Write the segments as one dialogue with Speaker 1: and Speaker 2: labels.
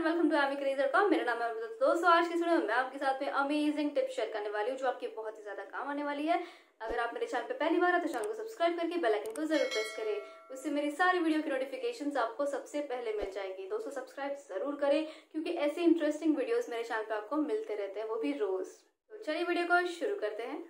Speaker 1: And welcome to Amy Crazer का मेरा नाम है तो दोस्तों आज की वीडियो में मैं आपके साथ में अमेजिंग टिप्स शेयर करने वाली हूँ जो आपकी बहुत ही ज्यादा काम आने वाली है अगर आप मेरे चैनल पे पहली बार है तो चैनल को सब्सक्राइब करके बेल आइकन को जरूर प्रेस करें उससे मेरी सारी वीडियो की नोटिफिकेशन आपको सबसे पहले मिल जाएंगी दोस्तों सब्सक्राइब जरूर करें क्योंकि ऐसे इंटरेस्टिंग वीडियो मेरे चैनल पे आपको मिलते रहते हैं वो भी रोज तो चलिए वीडियो को शुरू करते हैं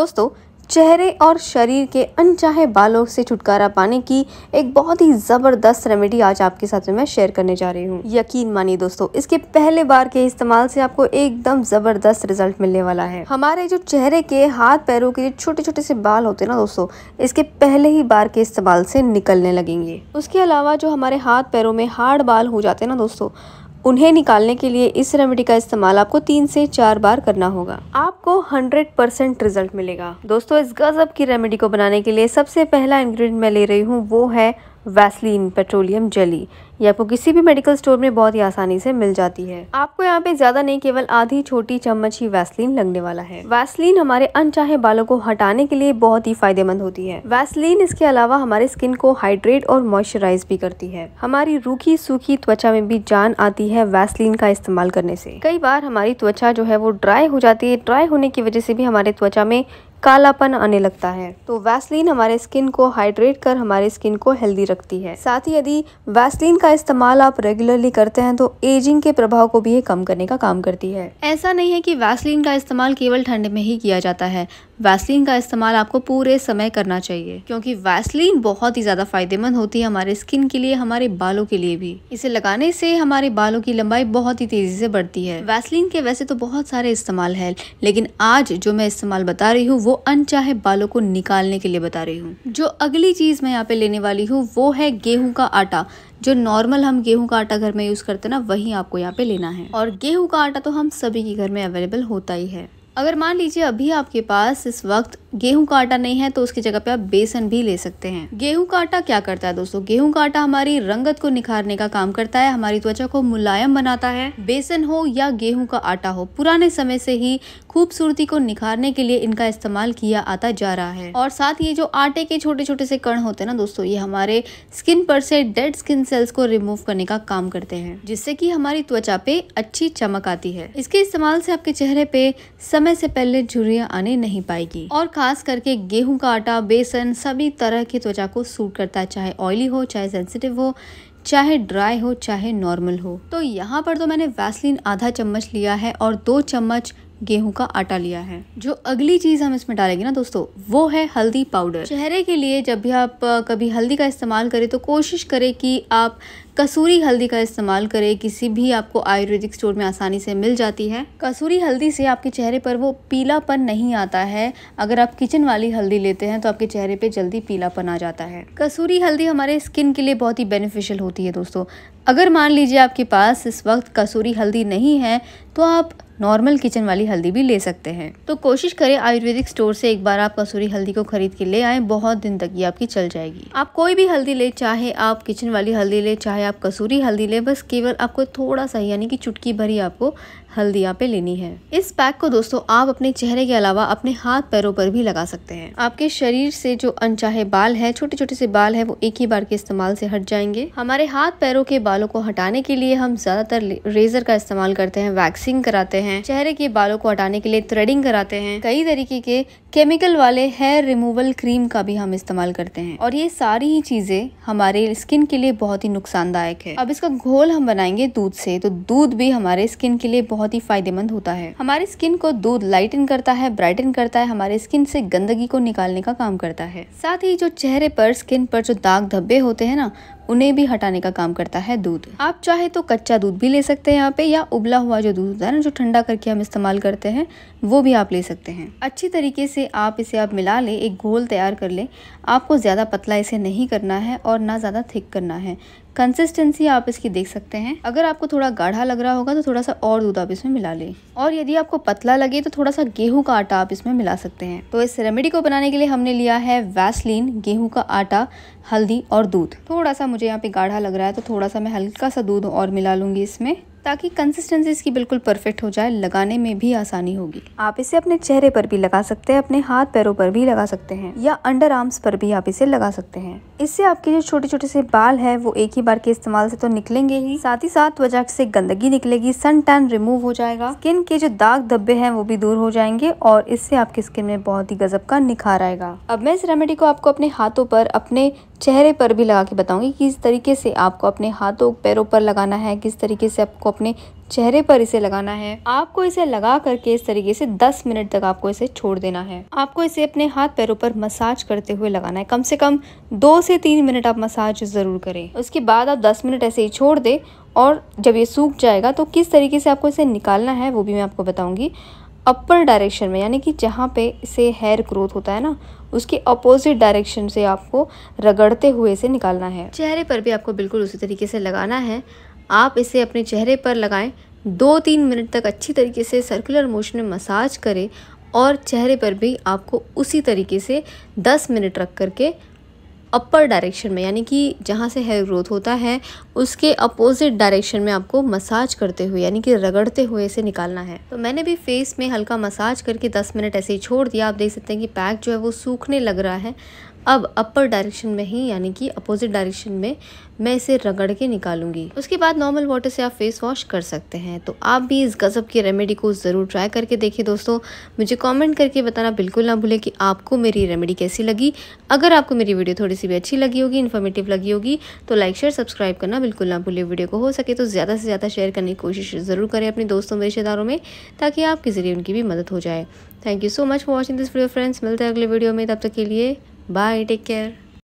Speaker 1: दोस्तों चेहरे और शरीर के अनचाहे बालों से छुटकारा पाने की एक बहुत ही ज़बरदस्त रेमेडी आज आपके साथ में मैं शेयर करने जा रही हूँ यकीन मानिए दोस्तों इसके पहले बार के इस्तेमाल से आपको एकदम ज़बरदस्त रिजल्ट मिलने वाला है हमारे जो चेहरे के हाथ पैरों के छोटे छोटे से बाल होते हैं ना दोस्तों इसके पहले ही बार के इस्तेमाल से निकलने लगेंगे उसके अलावा जो हमारे हाथ पैरों में हार्ड बाल हो जाते हैं ना दोस्तों उन्हें निकालने के लिए इस रेमेडी का इस्तेमाल आपको तीन से चार बार करना होगा आपको 100 परसेंट रिजल्ट मिलेगा दोस्तों इस गजब की रेमेडी को बनाने के लिए सबसे पहला इंग्रेडिएंट मैं ले रही हूँ वो है वैसलीन पेट्रोलियम जेली ये आपको किसी भी मेडिकल स्टोर में बहुत ही आसानी से मिल जाती है आपको यहाँ पे ज्यादा नहीं केवल आधी छोटी चम्मच ही वैसलीन लगने वाला है वैसलीन हमारे अनचाहे बालों को हटाने के लिए बहुत ही फायदेमंद होती है वैसलीन इसके अलावा हमारे स्किन को हाइड्रेट और मॉइस्चराइज भी करती है हमारी रूखी सूखी त्वचा में भी जान आती है वैसलीन का इस्तेमाल करने से कई बार हमारी त्वचा जो है वो ड्राई हो जाती है ड्राई होने की वजह से भी हमारे त्वचा में कालापन आने लगता है तो वैसलीन हमारे स्किन को हाइड्रेट कर हमारे स्किन को हेल्दी रखती है साथ ही यदि वैसलीन का इस्तेमाल आप रेगुलरली करते हैं तो एजिंग के प्रभाव को भी ये कम करने का काम करती है ऐसा नहीं है कि वैसलीन का इस्तेमाल केवल ठंड में ही किया जाता है वैसलीन का इस्तेमाल आपको पूरे समय करना चाहिए क्योंकि वैसलीन बहुत ही ज़्यादा फायदेमंद होती है हमारे स्किन के लिए हमारे बालों के लिए भी इसे लगाने से हमारे बालों की लंबाई बहुत ही तेज़ी से बढ़ती है वैसलीन के वैसे तो बहुत सारे इस्तेमाल है लेकिन आज जो मैं इस्तेमाल बता रही हूँ वो अनचाहे बालों को निकालने के लिए बता रही हूँ जो अगली चीज़ मैं यहाँ पे लेने वाली हूँ वो है गेहूं का आटा जो नॉर्मल हम गेहूं का आटा घर में यूज़ करते ना वही आपको यहाँ पे लेना है और गेहूं का आटा तो हम सभी के घर में अवेलेबल होता ही है अगर मान लीजिए अभी आपके पास इस वक्त गेहूं का आटा नहीं है तो उसकी जगह पे आप बेसन भी ले सकते हैं गेहूं का आटा क्या करता है दोस्तों गेहूं का आटा हमारी रंगत को निखारने का काम करता है हमारी त्वचा को मुलायम बनाता है बेसन हो या गेहूं का आटा हो पुराने समय से ही खूबसूरती को निखारने के लिए इनका इस्तेमाल किया आता जा रहा है और साथ ये जो आटे के छोटे छोटे से कण होते हैं ना दोस्तों ये हमारे स्किन पर से डेड स्किन सेल्स को रिमूव करने का काम करते हैं जिससे की हमारी त्वचा पे अच्छी चमक आती है इसके इस्तेमाल से आपके चेहरे पे समय से पहले झुरियाँ आने नहीं पाएगी और खास करके गेहूं का आटा बेसन सभी तरह की त्वचा को सूट करता है चाहे ऑयली हो चाहे सेंसिटिव हो चाहे ड्राई हो चाहे नॉर्मल हो तो यहाँ पर तो मैंने वैसलिन आधा चम्मच लिया है और दो चम्मच गेहूं का आटा लिया है जो अगली चीज़ हम इसमें डालेंगे ना दोस्तों वो है हल्दी पाउडर चेहरे के लिए जब भी आप कभी हल्दी का इस्तेमाल करें तो कोशिश करें कि आप कसूरी हल्दी का इस्तेमाल करें किसी भी आपको आयुर्वेदिक स्टोर में आसानी से मिल जाती है कसूरी हल्दी से आपके चेहरे पर वो पीलापन नहीं आता है अगर आप किचन वाली हल्दी लेते हैं तो आपके चेहरे पे जल्दी पीलापन आ जाता है कसूरी हल्दी हमारे स्किन के लिए बहुत ही बेनिफिशियल होती है दोस्तों अगर मान लीजिए आपके पास इस वक्त कसूरी हल्दी नहीं है तो आप नॉर्मल किचन वाली हल्दी भी ले सकते हैं तो कोशिश करें आयुर्वेदिक स्टोर से एक बार आप कसूरी हल्दी को खरीद के ले आए बहुत दिन तक ये आपकी चल जाएगी आप कोई भी हल्दी ले चाहे आप किचन वाली हल्दी ले चाहे आप कसूरी हल्दी ले बस केवल आपको थोड़ा सा यानी कि चुटकी भरी आपको हल्दिया पे लेनी है इस पैक को दोस्तों आप अपने चेहरे के अलावा अपने हाथ पैरों पर भी लगा सकते हैं आपके शरीर से जो अनचाहे बाल है छोटे छोटे से बाल है वो एक ही बार के इस्तेमाल से हट जाएंगे हमारे हाथ पैरों के बालों को हटाने के लिए हम ज्यादातर रेजर का इस्तेमाल करते हैं वैक्सिंग कराते हैं चेहरे के बालों को हटाने के लिए थ्रेडिंग कराते हैं कई तरीके के केमिकल वाले हेयर रिमूवल क्रीम का भी हम इस्तेमाल करते हैं और ये सारी ही चीजें हमारे स्किन के लिए बहुत ही नुकसानदायक है अब इसका घोल हम बनाएंगे दूध से तो दूध भी हमारे स्किन के लिए बहुत बहुत ही फायदेमंद होता है हमारी स्किन को दूध लाइटन करता है ब्राइटन करता है हमारे स्किन से गंदगी को निकालने का काम करता है साथ ही जो चेहरे पर स्किन पर जो दाग धब्बे होते हैं ना उन्हें भी हटाने का काम करता है दूध आप चाहे तो कच्चा दूध भी ले सकते हैं यहाँ पे या उबला हुआ जो दूध होता है ना जो ठंडा करके हम इस्तेमाल करते हैं वो भी आप ले सकते हैं अच्छी तरीके से आप इसे आप मिला ले एक घोल तैयार कर ले आपको ज़्यादा पतला इसे नहीं करना है और ना ज़्यादा थिक करना है कंसिस्टेंसी आप इसकी देख सकते हैं अगर आपको थोड़ा गाढ़ा लग रहा होगा तो थोड़ा सा और दूध आप इसमें मिला लें और यदि आपको पतला लगे तो थोड़ा सा गेहूं का आटा आप इसमें मिला सकते हैं तो इस रेमेडी को बनाने के लिए हमने लिया है वैसलीन गेहूं का आटा हल्दी और दूध थोड़ा सा मुझे यहाँ पे गाढ़ा लग रहा है तो थोड़ा सा मैं हल्का सा दूध और मिला लूँगी इसमें ताकि कंसिस्टेंसी इसकी बिल्कुल परफेक्ट हो जाए लगाने में भी आसानी होगी आप इसे अपने चेहरे पर भी लगा सकते हैं अपने हाथ पैरों पर भी लगा सकते हैं या अंडर आर्म्स पर भी आप इसे लगा सकते हैं इससे आपके जो छोटे छोटे से बाल है वो एक ही बार के इस्तेमाल से तो निकलेंगे ही साथ ही साथ वजह से गंदगी निकलेगी सन टैन रिमूव हो जाएगा स्किन के जो दाग धब्बे है वो भी दूर हो जाएंगे और इससे आपकी स्किन में बहुत ही गजब का निखार आएगा अब मैं इस रेमेडी को आपको अपने हाथों पर अपने चेहरे पर भी लगा के बताऊंगी किस तरीके से आपको अपने हाथों पैरों पर लगाना है किस तरीके से आपको अपने चेहरे पर इसे लगाना है आपको इसे लगा करके इस तरीके से 10 मिनट तक आपको इसे छोड़ देना है आपको इसे अपने हाथ पैरों पर मसाज करते हुए लगाना है कम से कम दो से तीन मिनट आप मसाज ज़रूर करें उसके बाद आप दस मिनट ऐसे ही छोड़ दे और जब ये सूख जाएगा तो किस तरीके से आपको इसे निकालना है वो भी मैं आपको बताऊंगी अपर डायरेक्शन में यानी कि जहाँ पे इसे हेयर ग्रोथ होता है ना उसके अपोजिट डायरेक्शन से आपको रगड़ते हुए इसे निकालना है चेहरे पर भी आपको बिल्कुल उसी तरीके से लगाना है आप इसे अपने चेहरे पर लगाएं दो तीन मिनट तक अच्छी तरीके से सर्कुलर मोशन में मसाज करें और चेहरे पर भी आपको उसी तरीके से दस मिनट रख करके अपर डायरेक्शन में यानी कि जहाँ से हेयर ग्रोथ होता है उसके अपोजिट डायरेक्शन में आपको मसाज करते हुए यानी कि रगड़ते हुए इसे निकालना है तो मैंने भी फेस में हल्का मसाज करके 10 मिनट ऐसे ही छोड़ दिया आप देख सकते हैं कि पैक जो है वो सूखने लग रहा है अब अपर डायरेक्शन में ही यानी कि अपोजिट डायरेक्शन में मैं इसे रगड़ के निकालूंगी उसके बाद नॉर्मल वाटर से आप फेस वॉश कर सकते हैं तो आप भी इस गज़ब की रेमेडी को ज़रूर ट्राई करके देखिए दोस्तों मुझे कमेंट करके बताना बिल्कुल ना भूलें कि आपको मेरी रेमेडी कैसी लगी अगर आपको मेरी वीडियो थोड़ी सी भी अच्छी लगी होगी इन्फॉर्मेटिव लगी होगी तो लाइक शेयर सब्सक्राइब करना बिल्कुल ना भूलें वीडियो को हो सके तो ज़्यादा से ज़्यादा शेयर करने की कोशिश ज़रूर करें अपने दोस्तों में रिश्तेदारों में ताकि आपके ज़रिए उनकी भी मदद हो जाए thank you so much for watching this video friends मिलते हैं अगले वीडियो में तब तक के लिए Bye, take care.